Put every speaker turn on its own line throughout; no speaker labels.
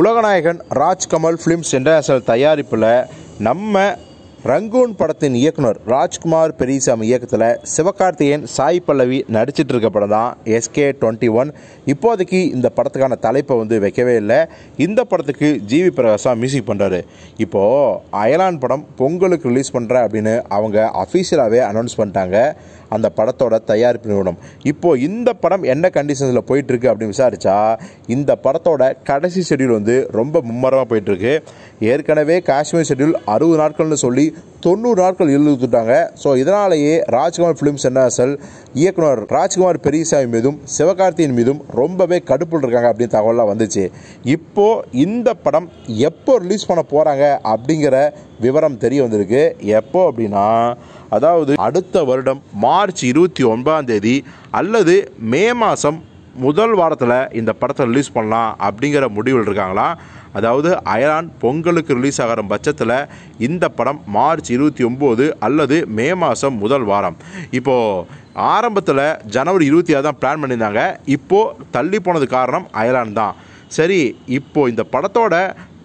உலகநாயகன் ராஜ்கமல் ஃபிலிம்ஸ் என்ற தயாரிப்பில் நம்ம ரங்கூன் படத்தின் இயக்குனர் ராஜ்குமார் பெரியசாமி இயக்கத்தில் சிவகார்த்திகேயன் சாய் பல்லவி நடிச்சிட்டு இருக்க படம் தான் எஸ்கே டுவெண்ட்டி ஒன் இப்போதைக்கு இந்த படத்துக்கான தலைப்பை வந்து வைக்கவே இல்லை இந்த படத்துக்கு ஜிவி பிரகாஷாக மியூசிக் பண்ணுறாரு இப்போது அயலான் படம் பொங்கலுக்கு ரிலீஸ் பண்ணுற அப்படின்னு அவங்க அஃபீஷியலாகவே அனௌன்ஸ் பண்ணிட்டாங்க அந்த படத்தோட தயாரிப்பு நிறுவனம் இப்போது இந்த படம் என்ன கண்டிஷன்ஸில் போயிட்டுருக்கு அப்படின்னு விசாரித்தா இந்த படத்தோட கடைசி ஷெடியூல் வந்து ரொம்ப மும்மரமாக போயிட்டுருக்கு ஏற்கனவே காஷ்மீர் ஷெட்யூல் அறுபது நாட்கள்னு சொல்லி தொண்ணூறு நாட்கள் இழுத்துட்டாங்க ஸோ இதனாலேயே ராஜ்குமார் ஃபிலிம்ஸ் என்ன இயக்குனர் ராஜ்குமார் பெரியசாமி மீதும் சிவகார்த்தியின் மீதும் ரொம்பவே கடுப்பில் இருக்காங்க அப்படின்னு தகவலாம் வந்துச்சு இப்போது இந்த படம் எப்போ ரிலீஸ் பண்ண போகிறாங்க அப்படிங்கிற விவரம் தெரிய வந்திருக்கு எப்போ அப்படின்னா அதாவது அடுத்த வருடம் மார்ச் இருபத்தி ஒன்பதாம் தேதி அல்லது மே மாதம் முதல் வாரத்தில் இந்த படத்தை ரிலீஸ் பண்ணலாம் அப்படிங்கிற முடிவில் இருக்காங்களா அதாவது அயலான் பொங்கலுக்கு ரிலீஸ் ஆகிற பட்சத்தில் இந்த படம் மார்ச் இருபத்தி ஒம்பது அல்லது மே மாதம் முதல் வாரம் இப்போது ஆரம்பத்தில் ஜனவரி இருபத்தி ஆறு தான் பிளான் பண்ணியிருந்தாங்க இப்போது தள்ளி போனது காரணம் அயலான் தான் சரி இப்போது இந்த படத்தோட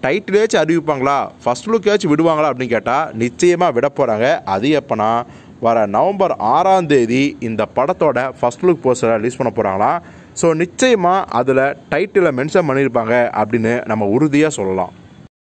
டைட்டிலேச்சும் அறிவிப்பாங்களா ஃபஸ்ட் லுக்கேச்சும் விடுவாங்களா அப்படின்னு கேட்டால் நிச்சயமாக விட போகிறாங்க அது எப்போனா வர நவம்பர் ஆறாம் தேதி இந்த படத்தோட ஃபஸ்ட் லுக் போஸ்டரை ரிலீஸ் பண்ண போகிறாங்களா ஸோ நிச்சயமாக அதில் டைட்டிலை மென்ஷன் பண்ணியிருப்பாங்க அப்படின்னு நம்ம உறுதியாக சொல்லலாம்